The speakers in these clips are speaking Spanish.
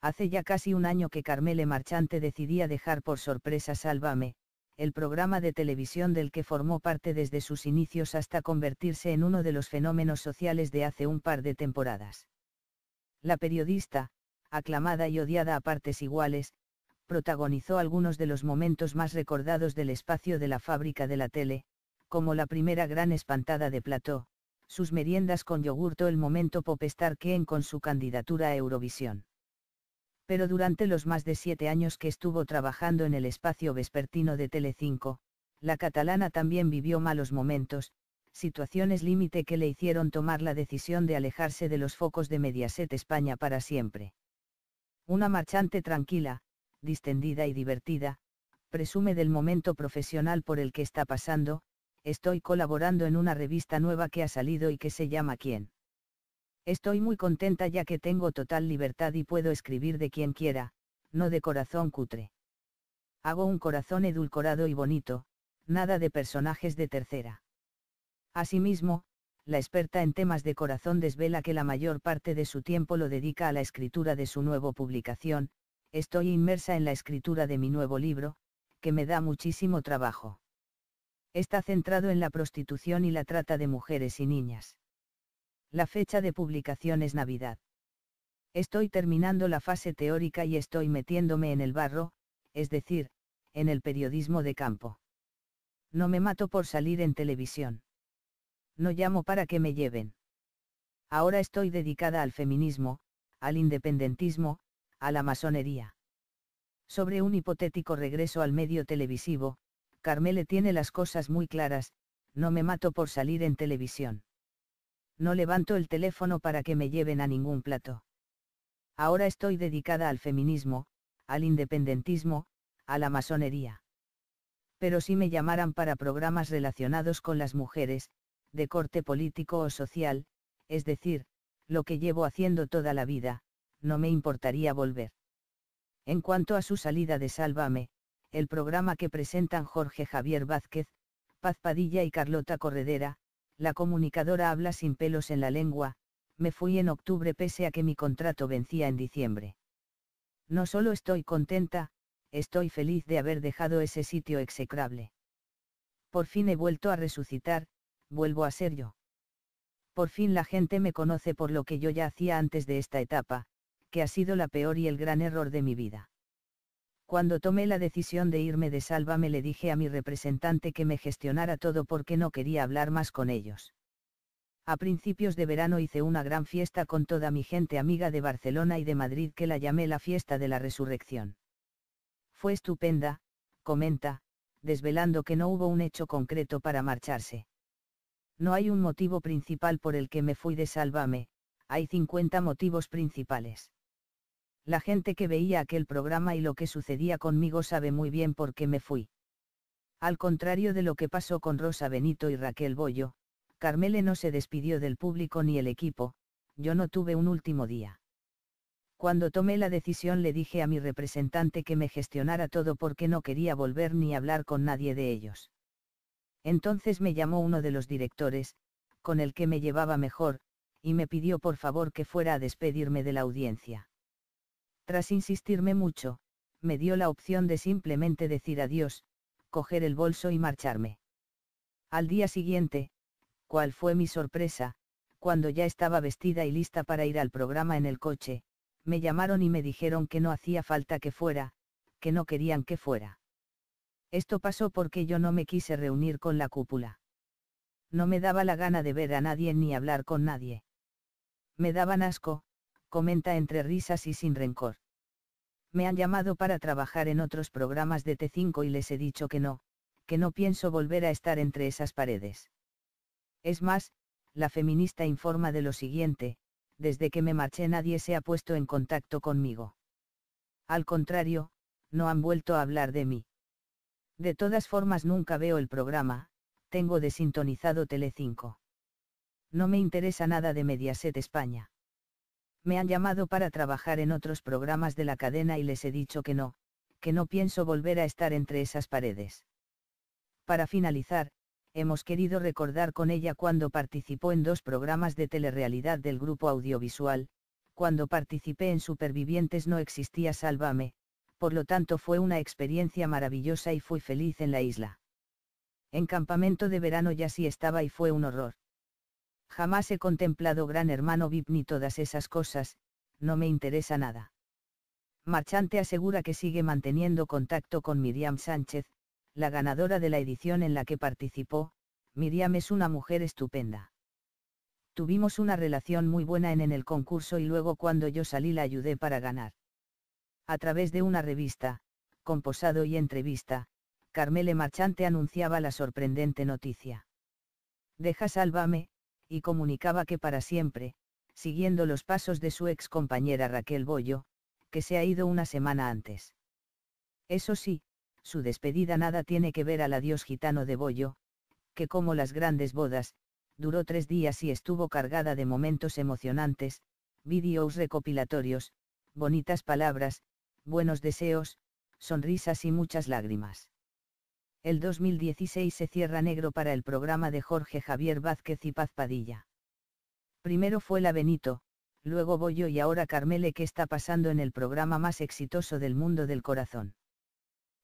Hace ya casi un año que Carmele Marchante decidía dejar por sorpresa Sálvame, el programa de televisión del que formó parte desde sus inicios hasta convertirse en uno de los fenómenos sociales de hace un par de temporadas. La periodista, aclamada y odiada a partes iguales, protagonizó algunos de los momentos más recordados del espacio de la fábrica de la tele, como la primera gran espantada de Plató, sus meriendas con yogurto, el momento popstar en con su candidatura a Eurovisión pero durante los más de siete años que estuvo trabajando en el espacio vespertino de Telecinco, la catalana también vivió malos momentos, situaciones límite que le hicieron tomar la decisión de alejarse de los focos de Mediaset España para siempre. Una marchante tranquila, distendida y divertida, presume del momento profesional por el que está pasando, estoy colaborando en una revista nueva que ha salido y que se llama ¿Quién? Estoy muy contenta ya que tengo total libertad y puedo escribir de quien quiera, no de corazón cutre. Hago un corazón edulcorado y bonito, nada de personajes de tercera. Asimismo, la experta en temas de corazón desvela que la mayor parte de su tiempo lo dedica a la escritura de su nueva publicación, estoy inmersa en la escritura de mi nuevo libro, que me da muchísimo trabajo. Está centrado en la prostitución y la trata de mujeres y niñas. La fecha de publicación es Navidad. Estoy terminando la fase teórica y estoy metiéndome en el barro, es decir, en el periodismo de campo. No me mato por salir en televisión. No llamo para que me lleven. Ahora estoy dedicada al feminismo, al independentismo, a la masonería. Sobre un hipotético regreso al medio televisivo, Carmele tiene las cosas muy claras, no me mato por salir en televisión. No levanto el teléfono para que me lleven a ningún plato. Ahora estoy dedicada al feminismo, al independentismo, a la masonería. Pero si me llamaran para programas relacionados con las mujeres, de corte político o social, es decir, lo que llevo haciendo toda la vida, no me importaría volver. En cuanto a su salida de Sálvame, el programa que presentan Jorge Javier Vázquez, Paz Padilla y Carlota Corredera, la comunicadora habla sin pelos en la lengua, me fui en octubre pese a que mi contrato vencía en diciembre. No solo estoy contenta, estoy feliz de haber dejado ese sitio execrable. Por fin he vuelto a resucitar, vuelvo a ser yo. Por fin la gente me conoce por lo que yo ya hacía antes de esta etapa, que ha sido la peor y el gran error de mi vida. Cuando tomé la decisión de irme de Sálvame le dije a mi representante que me gestionara todo porque no quería hablar más con ellos. A principios de verano hice una gran fiesta con toda mi gente amiga de Barcelona y de Madrid que la llamé la fiesta de la resurrección. Fue estupenda, comenta, desvelando que no hubo un hecho concreto para marcharse. No hay un motivo principal por el que me fui de Sálvame, hay 50 motivos principales. La gente que veía aquel programa y lo que sucedía conmigo sabe muy bien por qué me fui. Al contrario de lo que pasó con Rosa Benito y Raquel Bollo, Carmele no se despidió del público ni el equipo, yo no tuve un último día. Cuando tomé la decisión le dije a mi representante que me gestionara todo porque no quería volver ni hablar con nadie de ellos. Entonces me llamó uno de los directores, con el que me llevaba mejor, y me pidió por favor que fuera a despedirme de la audiencia. Tras insistirme mucho, me dio la opción de simplemente decir adiós, coger el bolso y marcharme. Al día siguiente, cuál fue mi sorpresa, cuando ya estaba vestida y lista para ir al programa en el coche, me llamaron y me dijeron que no hacía falta que fuera, que no querían que fuera. Esto pasó porque yo no me quise reunir con la cúpula. No me daba la gana de ver a nadie ni hablar con nadie. Me daban asco, comenta entre risas y sin rencor. Me han llamado para trabajar en otros programas de T5 y les he dicho que no, que no pienso volver a estar entre esas paredes. Es más, la feminista informa de lo siguiente, desde que me marché nadie se ha puesto en contacto conmigo. Al contrario, no han vuelto a hablar de mí. De todas formas nunca veo el programa, tengo desintonizado Tele5. No me interesa nada de Mediaset España. Me han llamado para trabajar en otros programas de la cadena y les he dicho que no, que no pienso volver a estar entre esas paredes. Para finalizar, hemos querido recordar con ella cuando participó en dos programas de telerrealidad del grupo audiovisual, cuando participé en Supervivientes no existía Sálvame, por lo tanto fue una experiencia maravillosa y fui feliz en la isla. En campamento de verano ya sí estaba y fue un horror. Jamás he contemplado Gran Hermano VIP ni todas esas cosas, no me interesa nada. Marchante asegura que sigue manteniendo contacto con Miriam Sánchez, la ganadora de la edición en la que participó, Miriam es una mujer estupenda. Tuvimos una relación muy buena en, el concurso y luego cuando yo salí la ayudé para ganar. A través de una revista, composado y entrevista, Carmele Marchante anunciaba la sorprendente noticia. Deja Sálvame, y comunicaba que para siempre, siguiendo los pasos de su ex compañera Raquel Bollo, que se ha ido una semana antes. Eso sí, su despedida nada tiene que ver al adiós gitano de Bollo, que como las grandes bodas, duró tres días y estuvo cargada de momentos emocionantes, vídeos recopilatorios, bonitas palabras, buenos deseos, sonrisas y muchas lágrimas. El 2016 se cierra negro para el programa de Jorge Javier Vázquez y Paz Padilla. Primero fue la Benito, luego Bollo y ahora Carmele que está pasando en el programa más exitoso del mundo del corazón.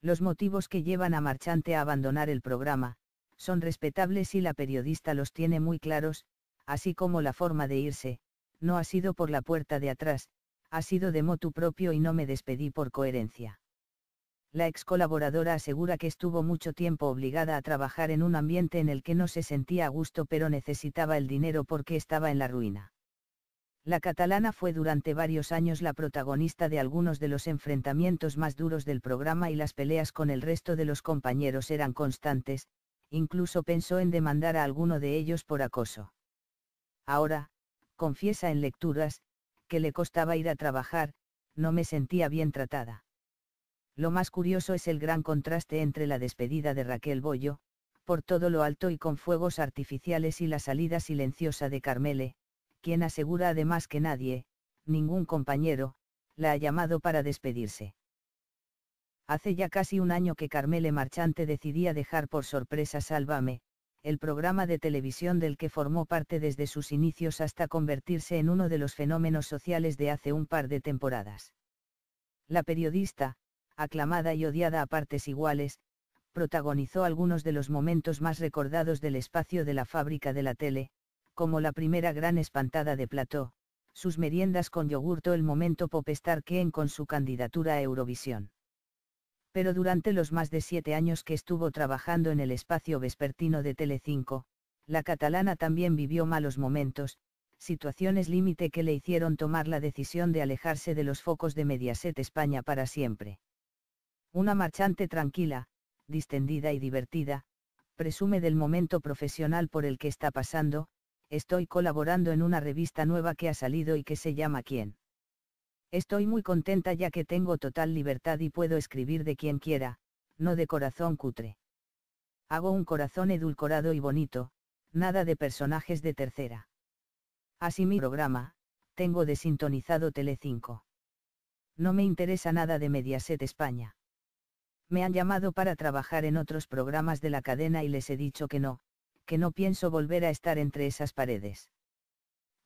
Los motivos que llevan a Marchante a abandonar el programa, son respetables y la periodista los tiene muy claros, así como la forma de irse, no ha sido por la puerta de atrás, ha sido de motu propio y no me despedí por coherencia. La ex colaboradora asegura que estuvo mucho tiempo obligada a trabajar en un ambiente en el que no se sentía a gusto pero necesitaba el dinero porque estaba en la ruina. La catalana fue durante varios años la protagonista de algunos de los enfrentamientos más duros del programa y las peleas con el resto de los compañeros eran constantes, incluso pensó en demandar a alguno de ellos por acoso. Ahora, confiesa en lecturas, que le costaba ir a trabajar, no me sentía bien tratada. Lo más curioso es el gran contraste entre la despedida de Raquel Bollo, por todo lo alto y con fuegos artificiales y la salida silenciosa de Carmele, quien asegura además que nadie, ningún compañero, la ha llamado para despedirse. Hace ya casi un año que Carmele Marchante decidía dejar por sorpresa Sálvame, el programa de televisión del que formó parte desde sus inicios hasta convertirse en uno de los fenómenos sociales de hace un par de temporadas. La periodista, aclamada y odiada a partes iguales, protagonizó algunos de los momentos más recordados del espacio de la fábrica de la tele, como la primera gran espantada de Plató, sus meriendas con yogurto el momento popestar en con su candidatura a Eurovisión. Pero durante los más de siete años que estuvo trabajando en el espacio vespertino de Telecinco, la catalana también vivió malos momentos, situaciones límite que le hicieron tomar la decisión de alejarse de los focos de Mediaset España para siempre. Una marchante tranquila, distendida y divertida, presume del momento profesional por el que está pasando, estoy colaborando en una revista nueva que ha salido y que se llama Quién. Estoy muy contenta ya que tengo total libertad y puedo escribir de quien quiera, no de corazón cutre. Hago un corazón edulcorado y bonito, nada de personajes de tercera. Así mi programa, tengo desintonizado Telecinco. No me interesa nada de Mediaset España. Me han llamado para trabajar en otros programas de la cadena y les he dicho que no, que no pienso volver a estar entre esas paredes.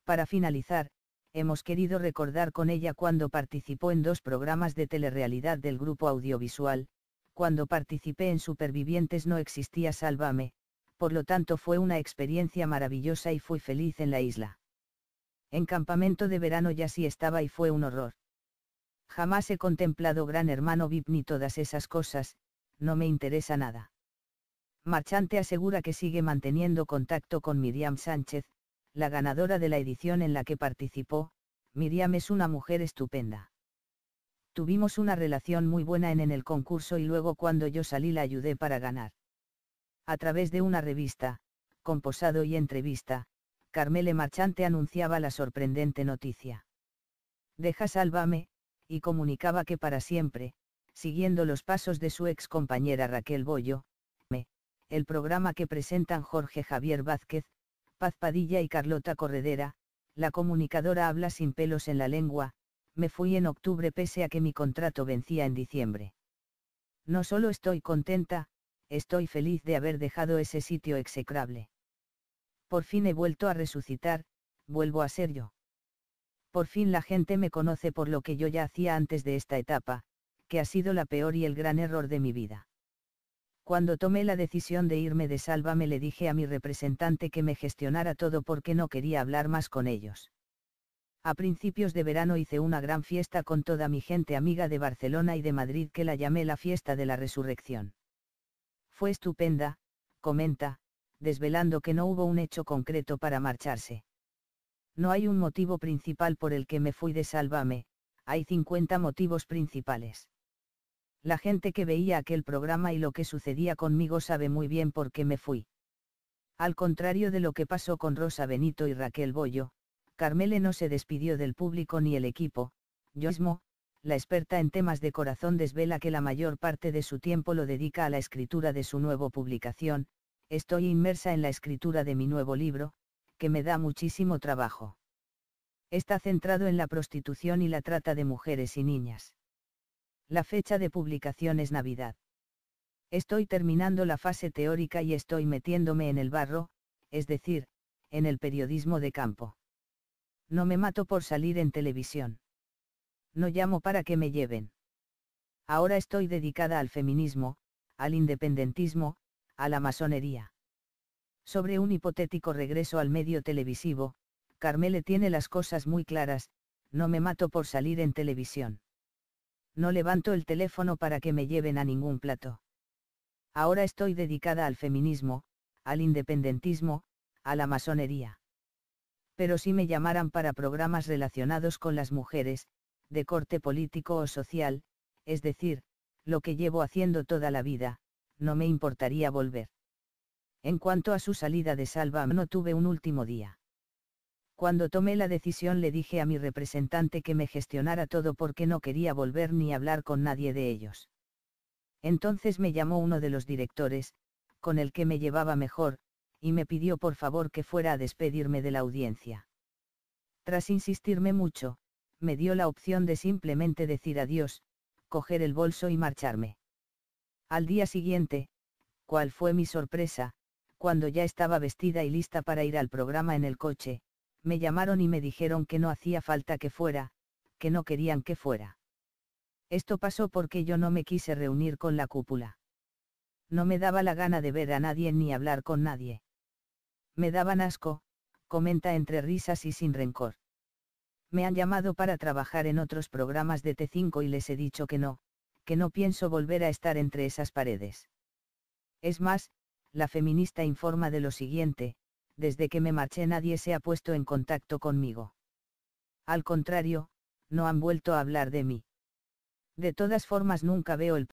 Para finalizar, hemos querido recordar con ella cuando participó en dos programas de telerrealidad del grupo audiovisual, cuando participé en Supervivientes no existía Sálvame, por lo tanto fue una experiencia maravillosa y fui feliz en la isla. En campamento de verano ya sí estaba y fue un horror. Jamás he contemplado Gran Hermano VIP ni todas esas cosas, no me interesa nada. Marchante asegura que sigue manteniendo contacto con Miriam Sánchez, la ganadora de la edición en la que participó, Miriam es una mujer estupenda. Tuvimos una relación muy buena en, el concurso y luego cuando yo salí la ayudé para ganar. A través de una revista, composado y entrevista, Carmele Marchante anunciaba la sorprendente noticia. Deja Sálvame, y comunicaba que para siempre, siguiendo los pasos de su ex compañera Raquel Bollo, me, el programa que presentan Jorge Javier Vázquez, Paz Padilla y Carlota Corredera, la comunicadora habla sin pelos en la lengua, me fui en octubre pese a que mi contrato vencía en diciembre. No solo estoy contenta, estoy feliz de haber dejado ese sitio execrable. Por fin he vuelto a resucitar, vuelvo a ser yo. Por fin la gente me conoce por lo que yo ya hacía antes de esta etapa, que ha sido la peor y el gran error de mi vida. Cuando tomé la decisión de irme de salva me le dije a mi representante que me gestionara todo porque no quería hablar más con ellos. A principios de verano hice una gran fiesta con toda mi gente amiga de Barcelona y de Madrid que la llamé la fiesta de la resurrección. Fue estupenda, comenta, desvelando que no hubo un hecho concreto para marcharse. No hay un motivo principal por el que me fui de Sálvame, hay 50 motivos principales. La gente que veía aquel programa y lo que sucedía conmigo sabe muy bien por qué me fui. Al contrario de lo que pasó con Rosa Benito y Raquel Bollo, Carmele no se despidió del público ni el equipo, yo mismo, la experta en temas de corazón desvela que la mayor parte de su tiempo lo dedica a la escritura de su nueva publicación, estoy inmersa en la escritura de mi nuevo libro, que me da muchísimo trabajo. Está centrado en la prostitución y la trata de mujeres y niñas. La fecha de publicación es Navidad. Estoy terminando la fase teórica y estoy metiéndome en el barro, es decir, en el periodismo de campo. No me mato por salir en televisión. No llamo para que me lleven. Ahora estoy dedicada al feminismo, al independentismo, a la masonería. Sobre un hipotético regreso al medio televisivo, Carmele tiene las cosas muy claras, no me mato por salir en televisión. No levanto el teléfono para que me lleven a ningún plato. Ahora estoy dedicada al feminismo, al independentismo, a la masonería. Pero si me llamaran para programas relacionados con las mujeres, de corte político o social, es decir, lo que llevo haciendo toda la vida, no me importaría volver. En cuanto a su salida de Salvam no tuve un último día. Cuando tomé la decisión le dije a mi representante que me gestionara todo porque no quería volver ni hablar con nadie de ellos. Entonces me llamó uno de los directores, con el que me llevaba mejor, y me pidió por favor que fuera a despedirme de la audiencia. Tras insistirme mucho, me dio la opción de simplemente decir adiós, coger el bolso y marcharme. Al día siguiente, cuál fue mi sorpresa, cuando ya estaba vestida y lista para ir al programa en el coche, me llamaron y me dijeron que no hacía falta que fuera, que no querían que fuera. Esto pasó porque yo no me quise reunir con la cúpula. No me daba la gana de ver a nadie ni hablar con nadie. Me daban asco, comenta entre risas y sin rencor. Me han llamado para trabajar en otros programas de T5 y les he dicho que no, que no pienso volver a estar entre esas paredes. Es más, la feminista informa de lo siguiente, desde que me marché nadie se ha puesto en contacto conmigo. Al contrario, no han vuelto a hablar de mí. De todas formas nunca veo el